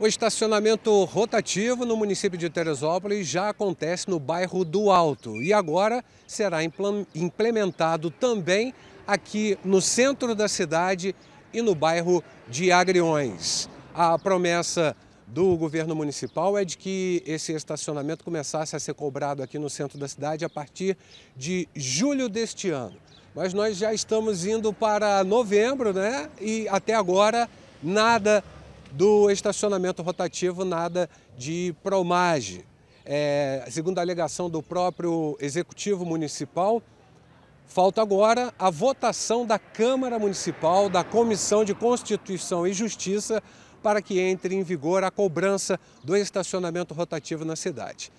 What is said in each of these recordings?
O estacionamento rotativo no município de Teresópolis já acontece no bairro do Alto e agora será implementado também aqui no centro da cidade e no bairro de Agriões. A promessa do governo municipal é de que esse estacionamento começasse a ser cobrado aqui no centro da cidade a partir de julho deste ano. Mas nós já estamos indo para novembro, né? E até agora nada do estacionamento rotativo, nada de promage. É, segundo a alegação do próprio Executivo Municipal, falta agora a votação da Câmara Municipal, da Comissão de Constituição e Justiça, para que entre em vigor a cobrança do estacionamento rotativo na cidade.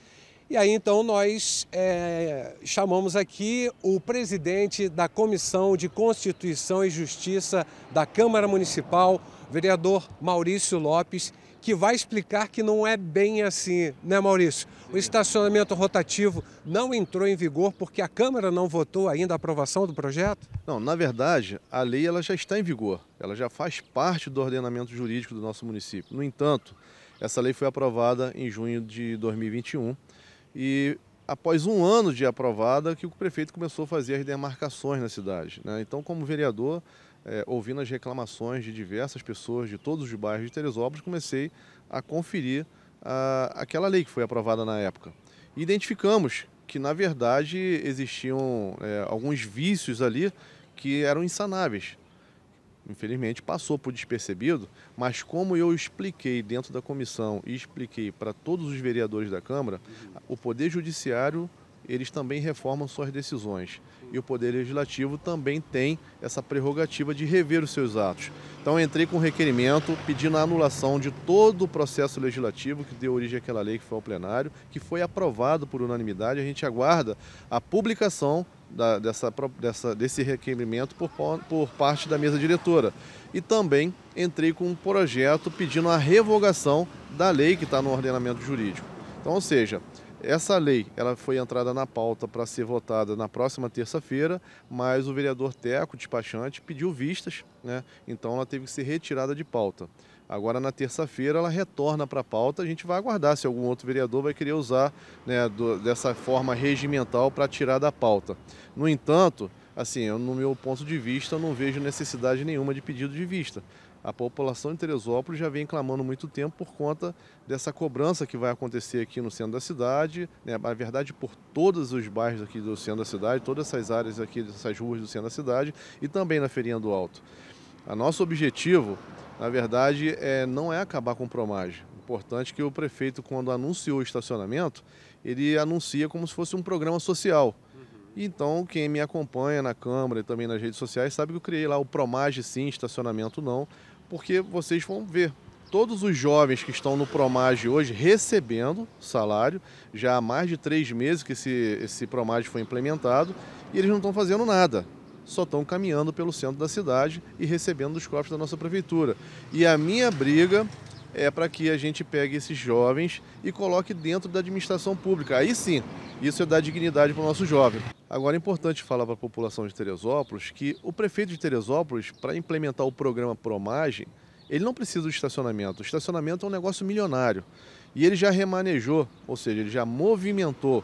E aí então nós é, chamamos aqui o presidente da Comissão de Constituição e Justiça da Câmara Municipal, vereador Maurício Lopes, que vai explicar que não é bem assim, né, Maurício? O estacionamento rotativo não entrou em vigor porque a Câmara não votou ainda a aprovação do projeto? Não, na verdade, a lei ela já está em vigor, ela já faz parte do ordenamento jurídico do nosso município. No entanto, essa lei foi aprovada em junho de 2021 e após um ano de aprovada, que o prefeito começou a fazer as demarcações na cidade. Né? Então, como vereador, é, ouvindo as reclamações de diversas pessoas de todos os bairros de Teresópolis, comecei a conferir a, aquela lei que foi aprovada na época. E identificamos que, na verdade, existiam é, alguns vícios ali que eram insanáveis infelizmente passou por despercebido, mas como eu expliquei dentro da comissão e expliquei para todos os vereadores da Câmara, o Poder Judiciário eles também reformam suas decisões. E o Poder Legislativo também tem essa prerrogativa de rever os seus atos. Então entrei com requerimento pedindo a anulação de todo o processo legislativo que deu origem àquela lei que foi ao plenário, que foi aprovado por unanimidade. A gente aguarda a publicação da, dessa, dessa, desse requerimento por, por parte da mesa diretora. E também entrei com um projeto pedindo a revogação da lei que está no ordenamento jurídico. Então, ou seja, essa lei ela foi entrada na pauta para ser votada na próxima terça-feira, mas o vereador Teco, despachante, pediu vistas, né? então ela teve que ser retirada de pauta. Agora, na terça-feira, ela retorna para a pauta. A gente vai aguardar se algum outro vereador vai querer usar né, do, dessa forma regimental para tirar da pauta. No entanto, assim, eu, no meu ponto de vista, eu não vejo necessidade nenhuma de pedido de vista a população de Teresópolis já vem clamando muito tempo por conta dessa cobrança que vai acontecer aqui no centro da cidade, né? na verdade por todos os bairros aqui do centro da cidade, todas essas áreas aqui, essas ruas do centro da cidade e também na Feirinha do Alto. A nosso objetivo, na verdade, é, não é acabar com promagem. Importante é que o prefeito, quando anunciou o estacionamento, ele anuncia como se fosse um programa social. Então, quem me acompanha na Câmara e também nas redes sociais sabe que eu criei lá o Promage Sim, Estacionamento Não, porque vocês vão ver todos os jovens que estão no Promage hoje recebendo salário, já há mais de três meses que esse, esse Promage foi implementado, e eles não estão fazendo nada, só estão caminhando pelo centro da cidade e recebendo dos cofres da nossa prefeitura. E a minha briga é para que a gente pegue esses jovens e coloque dentro da administração pública. Aí sim, isso é dar dignidade para o nosso jovem. Agora é importante falar para a população de Teresópolis que o prefeito de Teresópolis, para implementar o programa Promagem, ele não precisa do estacionamento. O estacionamento é um negócio milionário. E ele já remanejou, ou seja, ele já movimentou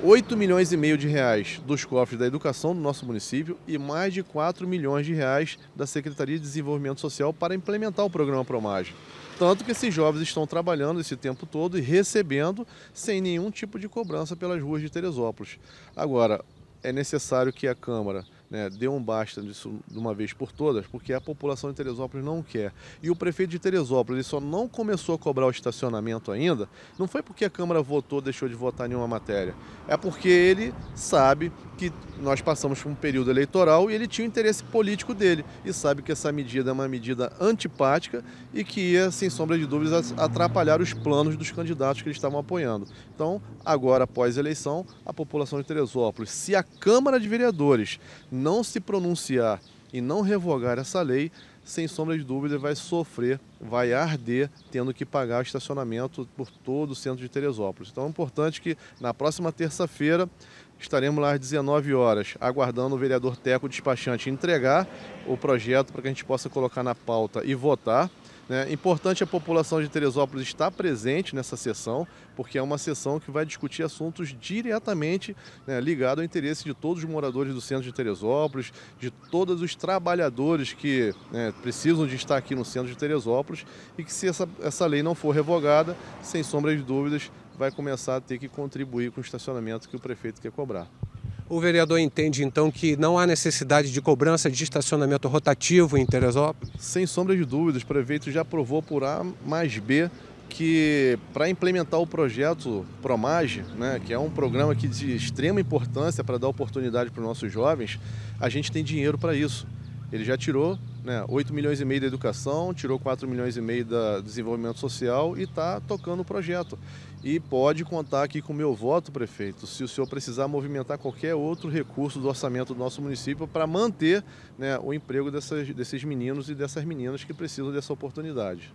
8 milhões e meio de reais dos cofres da educação do nosso município e mais de 4 milhões de reais da Secretaria de Desenvolvimento Social para implementar o programa Promage. Tanto que esses jovens estão trabalhando esse tempo todo e recebendo sem nenhum tipo de cobrança pelas ruas de Teresópolis. Agora, é necessário que a Câmara né, dê um basta disso de uma vez por todas, porque a população de Teresópolis não quer. E o prefeito de Teresópolis só não começou a cobrar o estacionamento ainda, não foi porque a Câmara votou, deixou de votar nenhuma matéria. É porque ele sabe que nós passamos por um período eleitoral e ele tinha o interesse político dele e sabe que essa medida é uma medida antipática e que ia, sem sombra de dúvidas, atrapalhar os planos dos candidatos que eles estavam apoiando. Então, agora, após a eleição, a população de Teresópolis, se a Câmara de Vereadores não se pronunciar e não revogar essa lei, sem sombra de dúvida, vai sofrer, vai arder, tendo que pagar o estacionamento por todo o centro de Teresópolis. Então é importante que na próxima terça-feira estaremos lá às 19 horas, aguardando o vereador Teco despachante entregar o projeto para que a gente possa colocar na pauta e votar. Né? É importante a população de Teresópolis estar presente nessa sessão, porque é uma sessão que vai discutir assuntos diretamente né, ligados ao interesse de todos os moradores do centro de Teresópolis, de todos os trabalhadores que né, precisam de estar aqui no centro de Teresópolis e que, se essa, essa lei não for revogada, sem sombra de dúvidas, vai começar a ter que contribuir com o estacionamento que o prefeito quer cobrar. O vereador entende então que não há necessidade de cobrança de estacionamento rotativo em Teresópolis? Sem sombra de dúvidas, o prefeito já aprovou por A mais B que para implementar o projeto Promage, né, que é um programa que de extrema importância para dar oportunidade para os nossos jovens, a gente tem dinheiro para isso. Ele já tirou né, 8 milhões e meio da educação, tirou 4 milhões e meio da desenvolvimento social e está tocando o projeto e pode contar aqui com o meu voto, prefeito, se o senhor precisar movimentar qualquer outro recurso do orçamento do nosso município para manter né, o emprego dessas, desses meninos e dessas meninas que precisam dessa oportunidade.